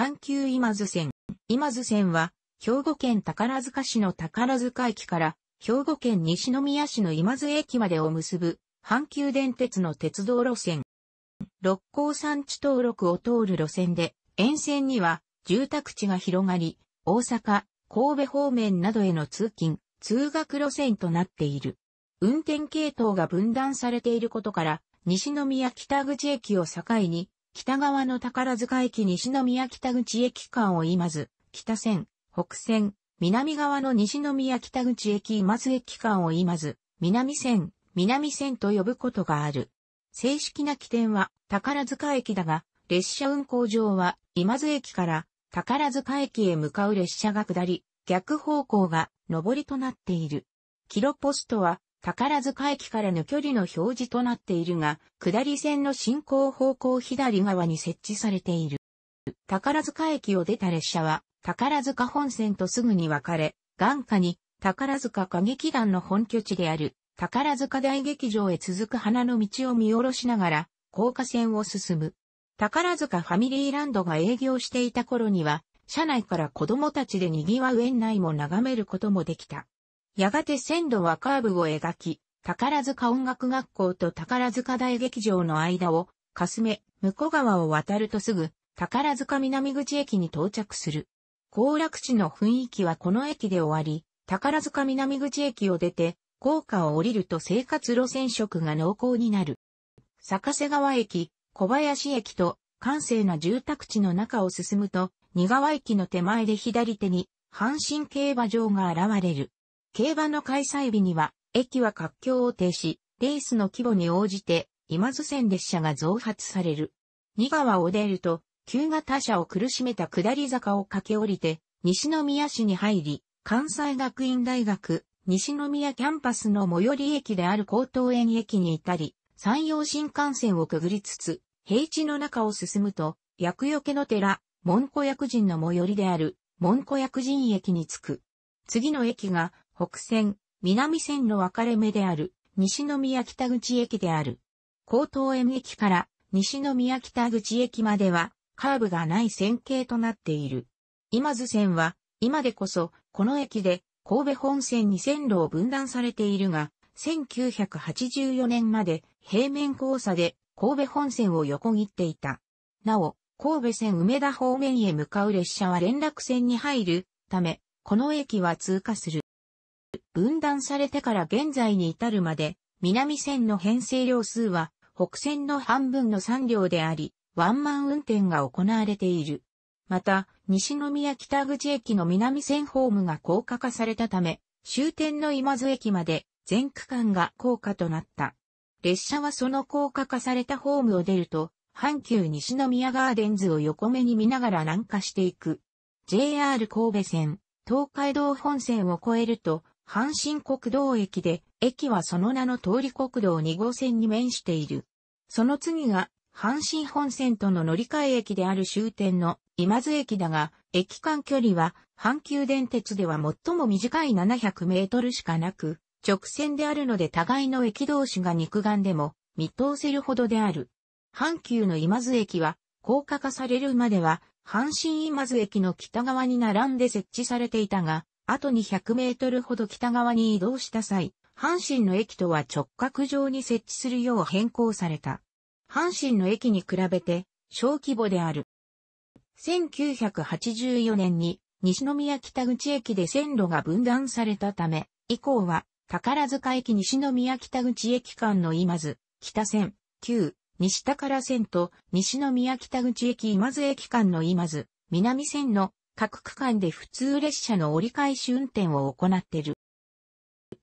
阪急今津線。今津線は、兵庫県宝塚市の宝塚駅から、兵庫県西宮市の今津駅までを結ぶ、阪急電鉄の鉄道路線。六甲山地登録を通る路線で、沿線には住宅地が広がり、大阪、神戸方面などへの通勤、通学路線となっている。運転系統が分断されていることから、西宮北口駅を境に、北側の宝塚駅西宮北口駅間を今津、北線、北線、南側の西宮北口駅今津駅間を今津、南線、南線と呼ぶことがある。正式な起点は宝塚駅だが、列車運行上は今津駅から宝塚駅へ向かう列車が下り、逆方向が上りとなっている。キロポストは宝塚駅からの距離の表示となっているが、下り線の進行方向左側に設置されている。宝塚駅を出た列車は、宝塚本線とすぐに分かれ、眼下に宝塚歌劇団の本拠地である宝塚大劇場へ続く花の道を見下ろしながら、高架線を進む。宝塚ファミリーランドが営業していた頃には、車内から子供たちで賑わう園内も眺めることもできた。やがて線路はカーブを描き、宝塚音楽学校と宝塚大劇場の間を、かすめ、向こ川を渡るとすぐ、宝塚南口駅に到着する。行楽地の雰囲気はこの駅で終わり、宝塚南口駅を出て、高架を降りると生活路線色が濃厚になる。坂瀬川駅、小林駅と、閑静な住宅地の中を進むと、仁川駅の手前で左手に、阪神競馬場が現れる。競馬の開催日には、駅は活況を呈し、レースの規模に応じて、今津線列車が増発される。二川を出ると、旧型車を苦しめた下り坂を駆け下りて、西宮市に入り、関西学院大学、西宮キャンパスの最寄り駅である高等園駅に至り、山陽新幹線をくぐりつつ、平地の中を進むと、薬よけの寺、門戸薬人の最寄りである、門戸薬人駅に着く。次の駅が、北線、南線の分かれ目である、西宮北口駅である。高等園駅から西宮北口駅までは、カーブがない線形となっている。今津線は、今でこそ、この駅で、神戸本線に線路を分断されているが、1984年まで平面交差で神戸本線を横切っていた。なお、神戸線梅田方面へ向かう列車は連絡線に入るため、この駅は通過する。分断されてから現在に至るまで、南線の編成量数は北線の半分の3両であり、ワンマン運転が行われている。また、西宮北口駅の南線ホームが高架化されたため、終点の今津駅まで全区間が高架となった。列車はその高架化されたホームを出ると、阪急西宮ガーデンズを横目に見ながら南下していく。JR 神戸線、東海道本線を越えると、阪神国道駅で、駅はその名の通り国道2号線に面している。その次が、阪神本線との乗り換え駅である終点の今津駅だが、駅間距離は阪急電鉄では最も短い700メートルしかなく、直線であるので互いの駅同士が肉眼でも見通せるほどである。阪急の今津駅は、高架化されるまでは、阪神今津駅の北側に並んで設置されていたが、あと200メートルほど北側に移動した際、阪神の駅とは直角上に設置するよう変更された。阪神の駅に比べて小規模である。1984年に西宮北口駅で線路が分断されたため、以降は宝塚駅西宮北口駅間の今津、北線、旧、西宝線と西宮北口駅今津駅間の今津、南線の各区間で普通列車の折り返し運転を行っている。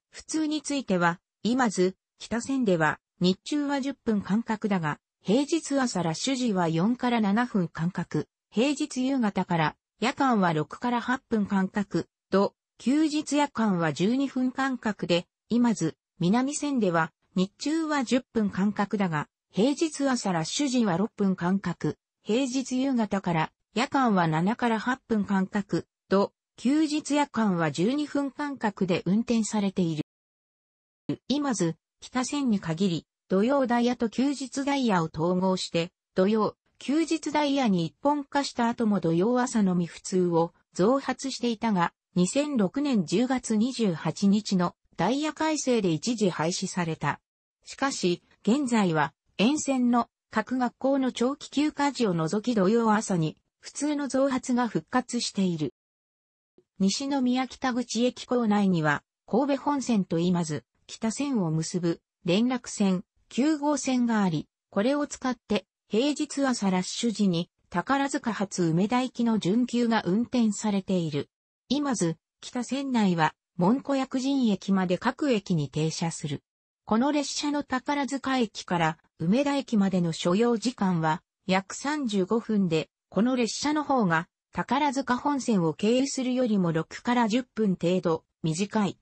普通については、今津、北線では、日中は10分間隔だが、平日朝ラ主事時は4から7分間隔、平日夕方から夜間は6から8分間隔と、休日夜間は12分間隔で、今津、南線では、日中は10分間隔だが、平日朝ラ主事時は6分間隔、平日夕方から夜間は7から8分間隔と、休日夜間は12分間隔で運転されている。今ず、北線に限り、土曜ダイヤと休日ダイヤを統合して、土曜、休日ダイヤに一本化した後も土曜朝のみ普通を増発していたが、2006年10月28日のダイヤ改正で一時廃止された。しかし、現在は沿線の各学校の長期休暇時を除き土曜朝に普通の増発が復活している。西宮北口駅構内には、神戸本線と今津、北線を結ぶ、連絡線、9号線があり、これを使って、平日朝ラッシュ時に、宝塚発梅田行きの準急が運転されている。今津、北線内は、門戸薬人駅まで各駅に停車する。この列車の宝塚駅から梅田駅までの所要時間は約35分でこの列車の方が宝塚本線を経由するよりも6から10分程度短い。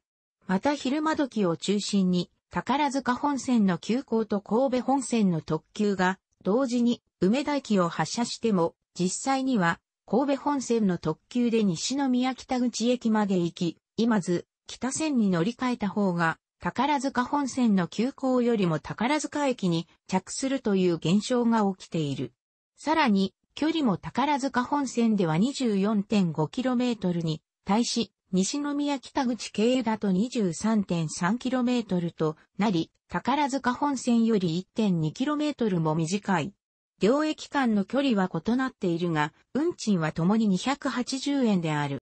また昼間時を中心に宝塚本線の急行と神戸本線の特急が同時に梅田駅を発車しても実際には神戸本線の特急で西宮北口駅まで行き、今津、北線に乗り換えた方が宝塚本線の急行よりも宝塚駅に着するという現象が起きている。さらに、距離も宝塚本線では 24.5km に対し、西宮北口経由だと 23.3km となり、宝塚本線より 1.2km も短い。両駅間の距離は異なっているが、運賃は共に280円である。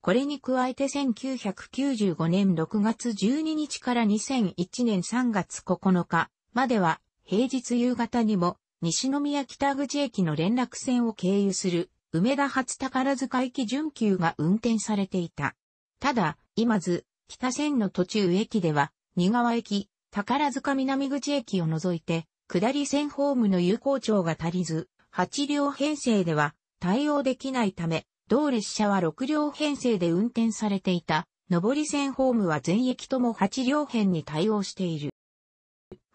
これに加えて1995年6月12日から2001年3月9日までは平日夕方にも西宮北口駅の連絡線を経由する、梅田発宝塚駅準急が運転されていた。ただ、今津、北線の途中駅では、新川駅、宝塚南口駅を除いて、下り線ホームの有効長が足りず、8両編成では対応できないため、同列車は6両編成で運転されていた、上り線ホームは全駅とも8両編に対応している。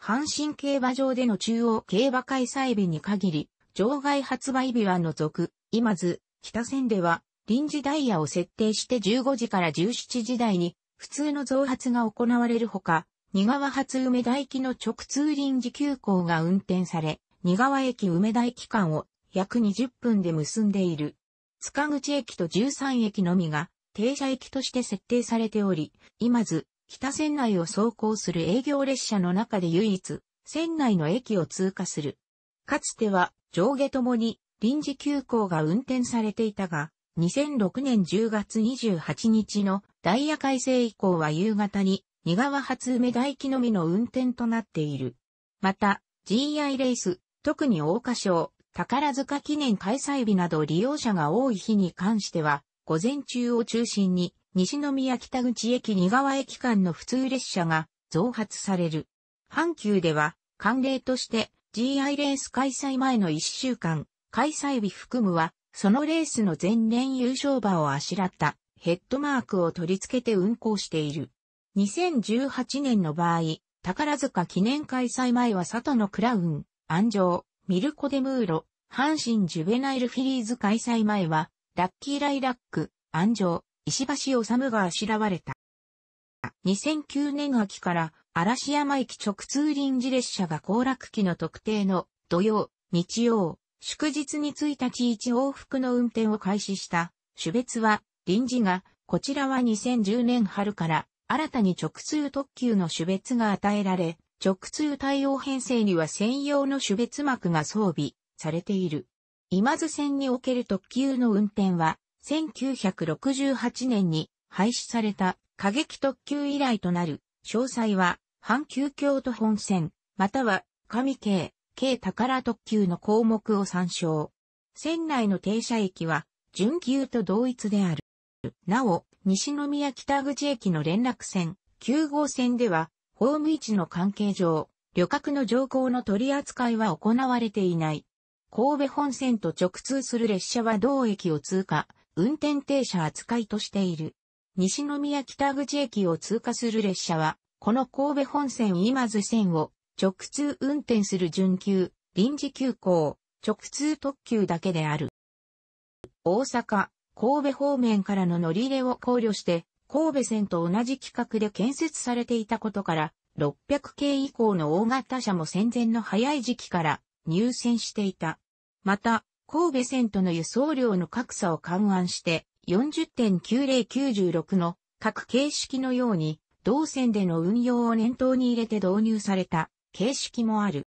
阪神競馬場での中央競馬開催日に限り、場外発売日は除く、今津、北線では、臨時ダイヤを設定して15時から17時台に、普通の増発が行われるほか、二川発梅田駅の直通臨時急行が運転され、二川駅梅田駅間を約20分で結んでいる。塚口駅と13駅のみが停車駅として設定されており、今津、北線内を走行する営業列車の中で唯一、線内の駅を通過する。かつては、上下ともに臨時急行が運転されていたが、2006年10月28日のダイヤ改正以降は夕方に、二川発梅大駅のみの運転となっている。また、GI レース、特に大花賞、宝塚記念開催日など利用者が多い日に関しては、午前中を中心に西宮北口駅二川駅間の普通列車が増発される。阪急では、慣例として GI レース開催前の1週間、開催日含むは、そのレースの前年優勝馬をあしらったヘッドマークを取り付けて運行している。2018年の場合、宝塚記念開催前は里のクラウン、安城、ミルコ・デムーロ、阪神ジュベナイルフィリーズ開催前は、ラッキーライラック、安城、石橋治があしらわれた。2009年秋から嵐山駅直通臨時列車が行楽期の特定の土曜、日曜、祝日に1日1往復の運転を開始した種別は臨時がこちらは2010年春から新たに直通特急の種別が与えられ直通対応編成には専用の種別膜が装備されている。今津線における特急の運転は1968年に廃止された過激特急以来となる、詳細は、阪急京都本線、または、上京、京宝特急の項目を参照。線内の停車駅は、準急と同一である。なお、西宮北口駅の連絡線、9号線では、ホーム位置の関係上、旅客の乗降の取り扱いは行われていない。神戸本線と直通する列車は同駅を通過、運転停車扱いとしている。西宮北口駅を通過する列車は、この神戸本線今津線を直通運転する準急、臨時急行、直通特急だけである。大阪、神戸方面からの乗り入れを考慮して、神戸線と同じ規格で建設されていたことから、600系以降の大型車も戦前の早い時期から入線していた。また、神戸線との輸送量の格差を勘案して40.9096の各形式のように同線での運用を念頭に入れて導入された形式もある。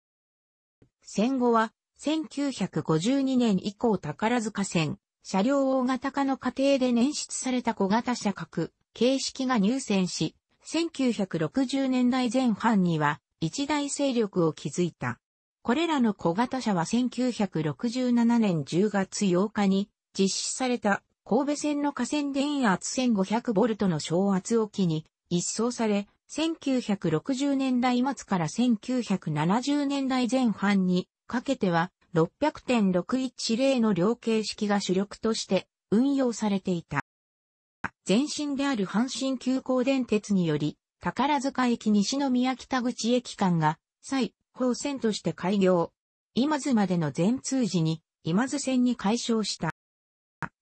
戦後は1952年以降宝塚線、車両大型化の過程で捻出された小型車格、形式が入線し、1960年代前半には一大勢力を築いた。これらの小型車は1967年10月8日に実施された神戸線の河川電圧1 5 0 0トの小圧を機に一掃され、1960年代末から1970年代前半にかけては6 0 0 6 1例0の量形式が主力として運用されていた。前身である阪神急行電鉄により、宝塚駅西宮北口駅間が、再方線として開業。今津までの全通時に今津線に改称した。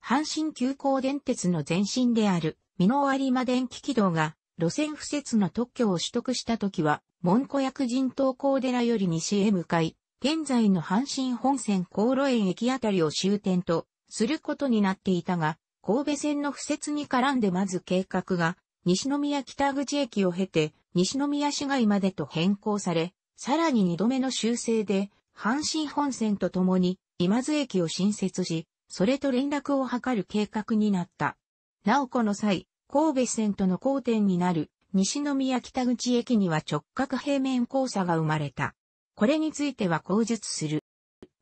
阪神急行電鉄の前身である、美濃有馬電気軌道が、路線不設の特許を取得した時は、門戸薬人東高寺より西へ向かい、現在の阪神本線高路園駅あたりを終点とすることになっていたが、神戸線の不設に絡んでまず計画が、西宮北口駅を経て、西宮市街までと変更され、さらに二度目の修正で、阪神本線とともに今津駅を新設し、それと連絡を図る計画になった。なおこの際、神戸線との交点になる西宮北口駅には直角平面交差が生まれた。これについては口述する。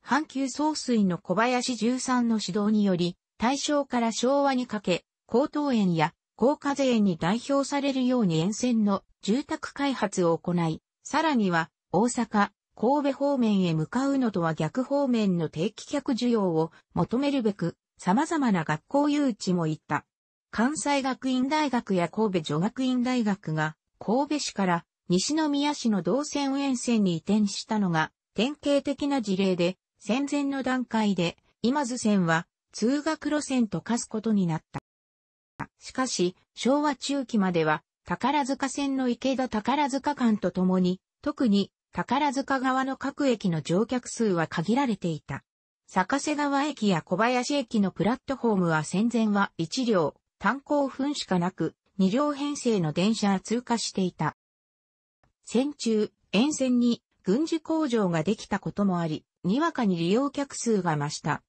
阪急総水の小林13の指導により、大正から昭和にかけ、高等園や高架税に代表されるように沿線の住宅開発を行い、さらには大阪、神戸方面へ向かうのとは逆方面の定期客需要を求めるべく、様々な学校誘致も行った。関西学院大学や神戸女学院大学が、神戸市から西宮市の道線沿線に移転したのが、典型的な事例で、戦前の段階で、今津線は通学路線と化すことになった。しかし、昭和中期までは、宝塚線の池田宝塚間とともに、特に宝塚側の各駅の乗客数は限られていた。坂瀬川駅や小林駅のプラットフォームは戦前は1両、単行分しかなく、2両編成の電車が通過していた。戦中、沿線に軍事工場ができたこともあり、にわかに利用客数が増した。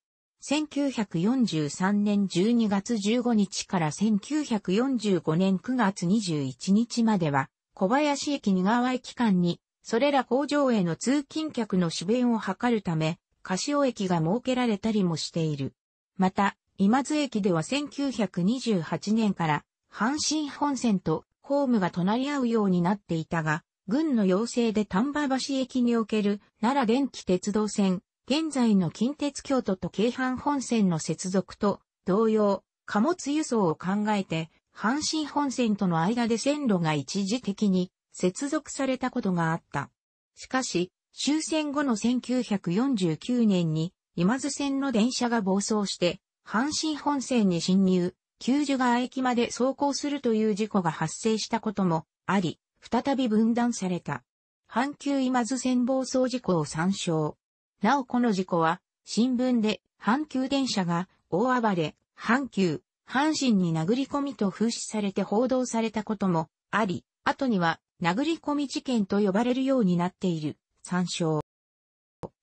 1943年12月15日から1945年9月21日までは、小林駅二川駅間にそれら工場への通勤客の支弁を図るため、柏駅が設けられたりもしている。また、今津駅では1928年から阪神本線とホームが隣り合うようになっていたが、軍の要請で丹波橋駅における奈良電気鉄道線、現在の近鉄京都と京阪本線の接続と同様、貨物輸送を考えて、阪神本線との間で線路が一時的に接続されたことがあった。しかし、終戦後の1949年に今津線の電車が暴走して、阪神本線に侵入、救助が駅まで走行するという事故が発生したこともあり、再び分断された。阪急今津線暴走事故を参照。なおこの事故は、新聞で阪急電車が大暴れ、阪急、阪神に殴り込みと風刺されて報道されたこともあり、後には殴り込み事件と呼ばれるようになっている。参照。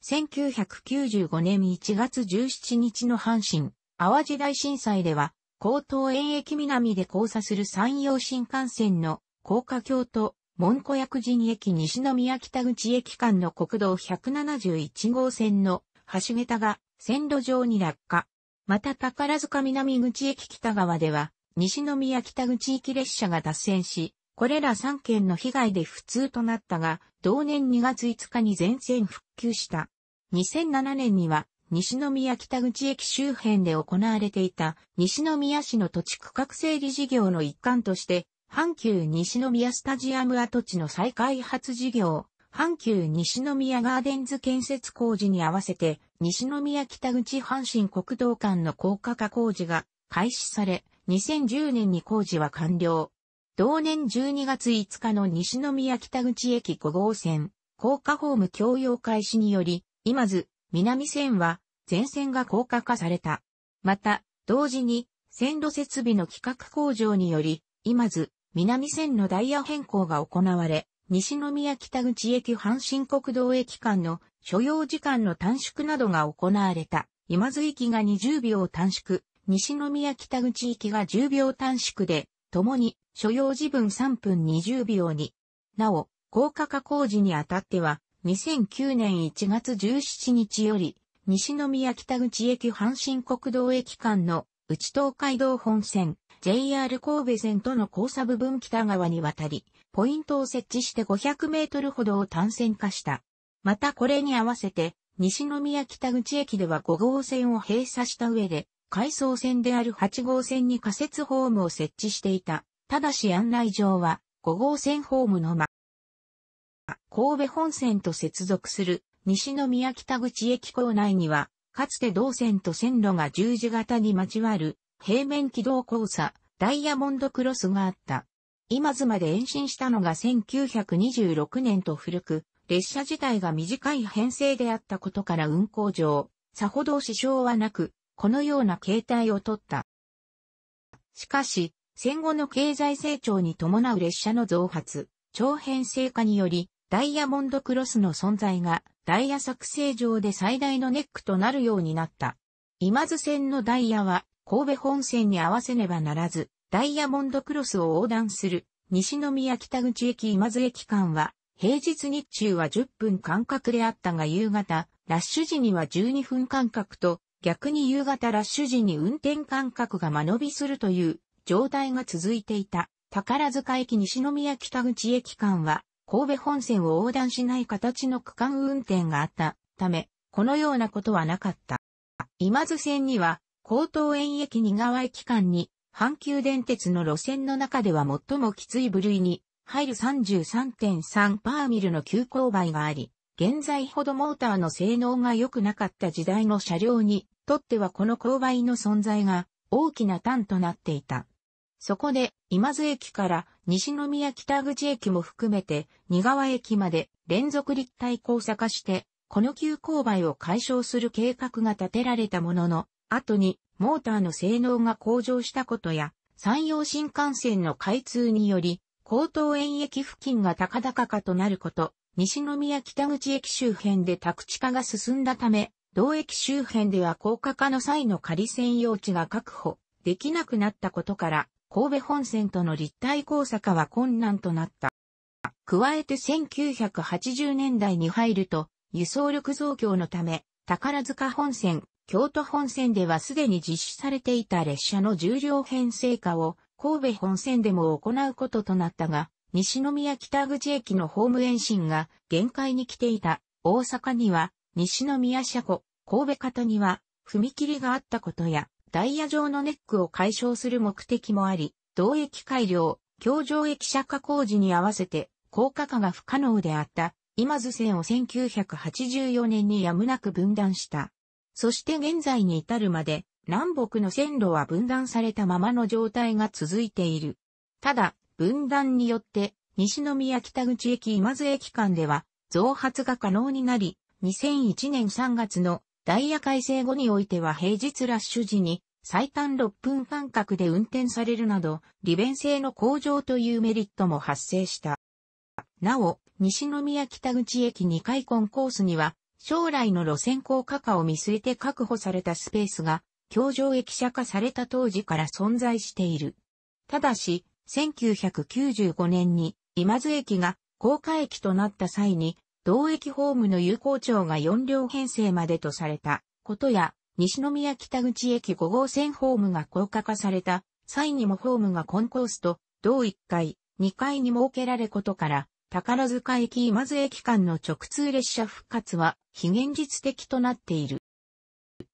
1995年1月17日の阪神、淡路大震災では、江東園駅南で交差する山陽新幹線の高架橋と門戸薬人駅西宮北口駅間の国道171号線の橋桁が線路上に落下。また宝塚南口駅北側では西宮北口行き列車が脱線し、これら3件の被害で不通となったが、同年2月5日に全線復旧した。2007年には、西宮北口駅周辺で行われていた西宮市の土地区画整理事業の一環として、阪急西宮スタジアム跡地の再開発事業、阪急西宮ガーデンズ建設工事に合わせて、西宮北口阪神国道間の高架化工事が開始され、2010年に工事は完了。同年12月5日の西宮北口駅5号線、高架ホーム共用開始により、今津、南線は、全線が高架化された。また、同時に、線路設備の企画工場により、今津、南線のダイヤ変更が行われ、西宮北口駅阪神国道駅間の所要時間の短縮などが行われた。今津駅が20秒短縮、西宮北口駅が10秒短縮で、共に所要時分3分20秒に、なお、高架化工事にあたっては、2009年1月17日より、西宮北口駅阪神国道駅間の内東海道本線、JR 神戸線との交差部分北側に渡り、ポイントを設置して500メートルほどを単線化した。またこれに合わせて、西宮北口駅では5号線を閉鎖した上で、回送線である8号線に仮設ホームを設置していた。ただし案内状は5号線ホームの間。神戸本線と接続する西宮北口駅構内には、かつて同線と線路が十字型に交わる平面軌道交差ダイヤモンドクロスがあった。今まで延伸したのが1926年と古く、列車自体が短い編成であったことから運行上、さほど支障はなく、このような形態をとった。しかし、戦後の経済成長に伴う列車の増発、長編成化により、ダイヤモンドクロスの存在が、ダイヤ作成上で最大のネックとなるようになった。今津線のダイヤは、神戸本線に合わせねばならず、ダイヤモンドクロスを横断する、西宮北口駅今津駅間は、平日日中は10分間隔であったが夕方、ラッシュ時には12分間隔と、逆に夕方ラッシュ時に運転間隔が間延びするという状態が続いていた宝塚駅西宮北口駅間は神戸本線を横断しない形の区間運転があったため、このようなことはなかった。今津線には、高等園駅二川駅間に、阪急電鉄の路線の中では最もきつい部類に入る33.3パーミルの急勾配があり、現在ほどモーターの性能が良くなかった時代の車両にとってはこの勾配の存在が大きな端となっていた。そこで、今津駅から西宮北口駅も含めて、仁川駅まで連続立体交差化して、この急勾配を解消する計画が立てられたものの、後にモーターの性能が向上したことや、山陽新幹線の開通により、高等園駅付近が高々化となること、西宮北口駅周辺で宅地化が進んだため、同駅周辺では高架化の際の仮専用地が確保できなくなったことから、神戸本線との立体交差化は困難となった。加えて1980年代に入ると、輸送力増強のため、宝塚本線、京都本線ではすでに実施されていた列車の重量編成化を神戸本線でも行うこととなったが、西宮北口駅のホーム延伸が限界に来ていた大阪には西宮車庫、神戸方には踏切があったことやダイヤ状のネックを解消する目的もあり、同液改良、橋状駅車加工事に合わせて、高架化が不可能であった、今津線を1984年にやむなく分断した。そして現在に至るまで、南北の線路は分断されたままの状態が続いている。ただ、分断によって、西宮北口駅今津駅間では、増発が可能になり、2001年3月のダイヤ改正後においては平日ラッシュ時に最短6分間隔で運転されるなど、利便性の向上というメリットも発生した。なお、西宮北口駅2階コンコースには、将来の路線高架化を見据えて確保されたスペースが、京上駅舎化された当時から存在している。ただし、1995年に今津駅が高架駅となった際に、同駅ホームの有効長が4両編成までとされたことや、西宮北口駅5号線ホームが高架化された際にもホームがコンコースと同1階、2階に設けられことから、宝塚駅今津駅間の直通列車復活は非現実的となっている。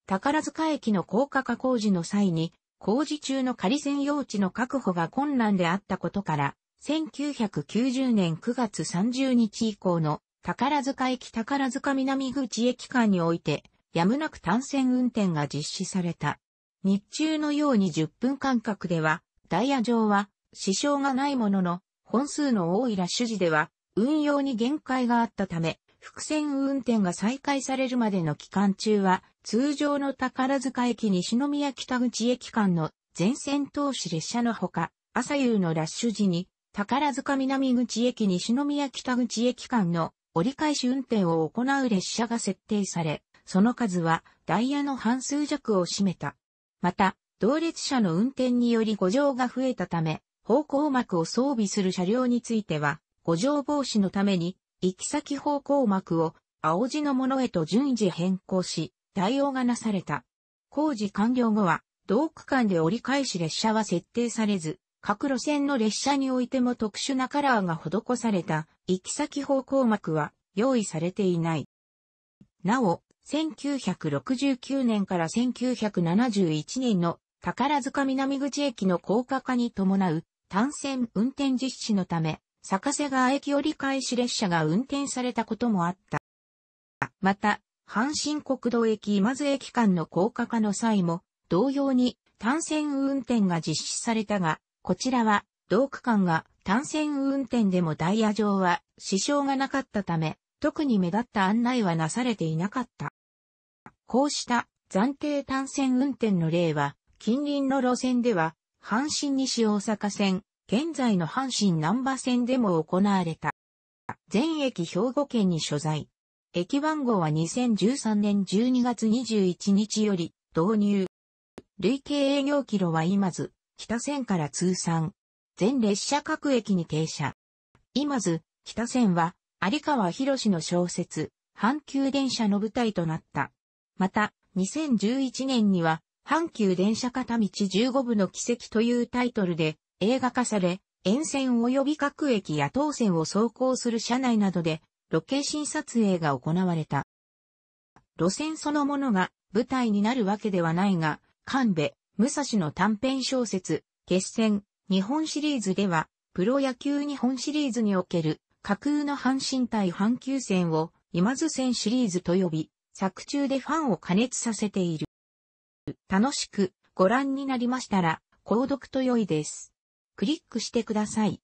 宝塚駅の高架化工事の際に、工事中の仮専用地の確保が困難であったことから、1990年9月30日以降の宝塚駅宝塚南口駅間において、やむなく単線運転が実施された。日中のように10分間隔では、ダイヤ上は支障がないものの、本数の多いラッシュ時では、運用に限界があったため、伏線運転が再開されるまでの期間中は、通常の宝塚駅西宮北口駅間の全線投資列車のほか、朝夕のラッシュ時に、宝塚南口駅西宮北口駅間の折り返し運転を行う列車が設定され、その数はダイヤの半数弱を占めた。また、同列車の運転により五条が増えたため、方向幕を装備する車両については、五条防止のために、行き先方向幕を青字のものへと順次変更し、対応がなされた。工事完了後は、同区間で折り返し列車は設定されず、各路線の列車においても特殊なカラーが施された行き先方向幕は用意されていない。なお、1969年から1971年の宝塚南口駅の高架化に伴う単線運転実施のため、坂瀬川駅折り返し列車が運転されたこともあった。また、阪神国道駅今津駅間の高架化の際も、同様に単線運転が実施されたが、こちらは同区間が単線運転でもダイヤ上は支障がなかったため、特に目立った案内はなされていなかった。こうした暫定単線運転の例は、近隣の路線では、阪神西大阪線、現在の阪神南波線でも行われた。全駅兵庫県に所在。駅番号は2013年12月21日より導入。累計営業キロは今津、北線から通算。全列車各駅に停車。今津、北線は、有川博の小説、阪急電車の舞台となった。また、2011年には、阪急電車片道15部の奇跡というタイトルで映画化され、沿線及び各駅や当線を走行する車内などで、ロケ新撮影が行われた。路線そのものが舞台になるわけではないが、神戸、武蔵の短編小説、決戦、日本シリーズでは、プロ野球日本シリーズにおける架空の阪神対阪急線を今津線シリーズと呼び、作中でファンを加熱させている。楽しくご覧になりましたら、購読と良いです。クリックしてください。